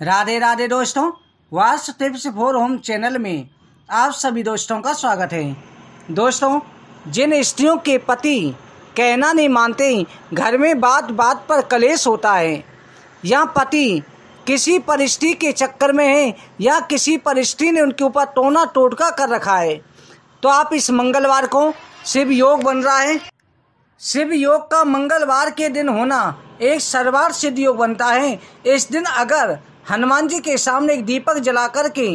राधे राधे दोस्तों Vastu tips for home channel में आप सभी दोस्तों का स्वागत है दोस्तों जिन स्त्रियों के पति कहना नहीं मानते घर में बात बात पर कलेश होता है या पति किसी परिस्थिति के चक्कर में है या किसी परिस्थिति ने उनके ऊपर टोना टोटका कर रखा है तो आप इस मंगलवार को शिव योग बन रहा है शिव योग का मंगलवार के दिन होना एक सर्वार सिद्ध योग बनता है इस दिन अगर हनुमान जी के सामने एक दीपक जला करके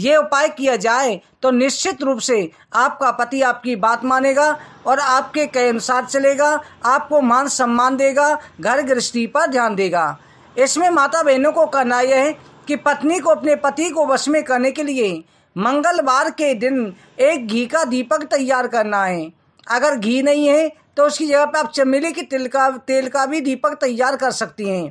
ये उपाय किया जाए तो निश्चित रूप से आपका पति आपकी बात मानेगा और आपके के अनुसार चलेगा आपको मान सम्मान देगा घर गृहस्थी पर ध्यान देगा इसमें माता बहनों को कहना यह है कि पत्नी को अपने पति को वश में करने के लिए मंगलवार के दिन एक घी का दीपक तैयार करना है अगर घी नहीं है तो उसकी जगह पर आप चमेली के तिल का तेल का भी दीपक तैयार कर सकती हैं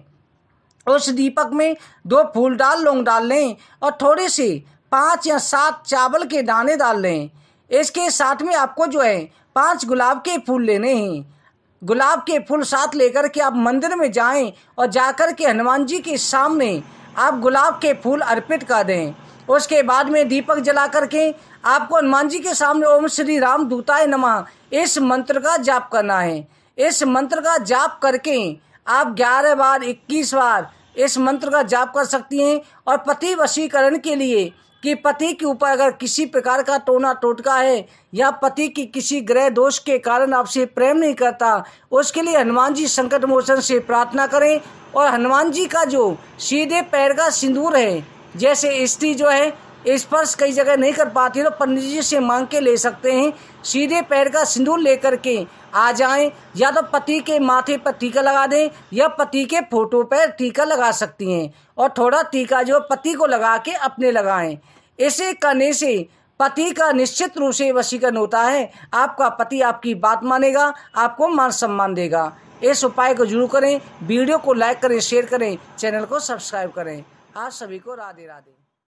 उस दीपक में दो फूल डाल लौंग डाल लें और थोड़े से पांच या सात चावल के दाने डाल लें इसके साथ में आपको जो है पांच गुलाब के फूल लेने हैं गुलाब के फूल साथ लेकर के आप मंदिर में जाएं और जाकर के हनुमान जी के सामने आप गुलाब के फूल अर्पित कर दें उसके बाद में दीपक जला करके आपको हनुमान जी के सामने ओम श्री राम दूताय नमः इस मंत्र का जाप करना है इस मंत्र का जाप करके आप ग्यारह बार इक्कीस बार इस मंत्र का जाप कर सकती हैं और पति वशीकरण के लिए कि पति के ऊपर अगर किसी प्रकार का टोना टोटका है या पति की किसी ग्रह दोष के कारण आपसे प्रेम नहीं करता उसके लिए हनुमान जी संकट मोचन से प्रार्थना करें और हनुमान जी का जो सीधे पैर का सिंदूर है जैसे स्त्री जो है स्पर्श कई जगह नहीं कर पाती तो पंडित जी से मांग के ले सकते हैं सीधे पैर का सिंदूर लेकर के आ जाएं या तो पति के माथे पर टीका लगा दें या पति के फोटो पर टीका लगा सकती हैं और थोड़ा टीका जो पति को लगा के अपने लगाएं ऐसे करने से पति का निश्चित रूप से वशीकरण होता है आपका पति आपकी बात मानेगा आपको मान सम्मान देगा इस उपाय को जरूर करें वीडियो को लाइक करें शेयर करें चैनल को सब्सक्राइब करें आप सभी को राधे राधे